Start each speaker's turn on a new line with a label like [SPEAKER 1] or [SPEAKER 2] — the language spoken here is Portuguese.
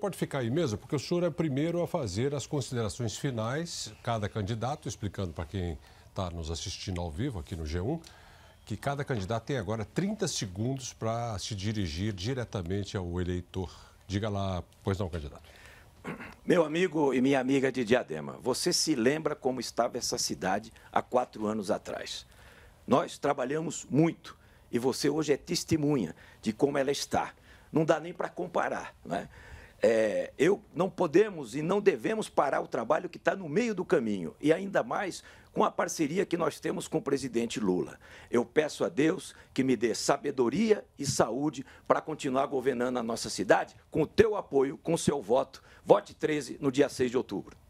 [SPEAKER 1] Pode ficar aí mesmo, porque o senhor é o primeiro a fazer as considerações finais, cada candidato, explicando para quem está nos assistindo ao vivo aqui no G1, que cada candidato tem agora 30 segundos para se dirigir diretamente ao eleitor. Diga lá, pois não, candidato.
[SPEAKER 2] Meu amigo e minha amiga de Diadema, você se lembra como estava essa cidade há quatro anos atrás? Nós trabalhamos muito e você hoje é testemunha de como ela está. Não dá nem para comparar, né? É, eu não podemos e não devemos parar o trabalho que está no meio do caminho, e ainda mais com a parceria que nós temos com o presidente Lula. Eu peço a Deus que me dê sabedoria e saúde para continuar governando a nossa cidade com o teu apoio, com o seu voto. Vote 13 no dia 6 de outubro.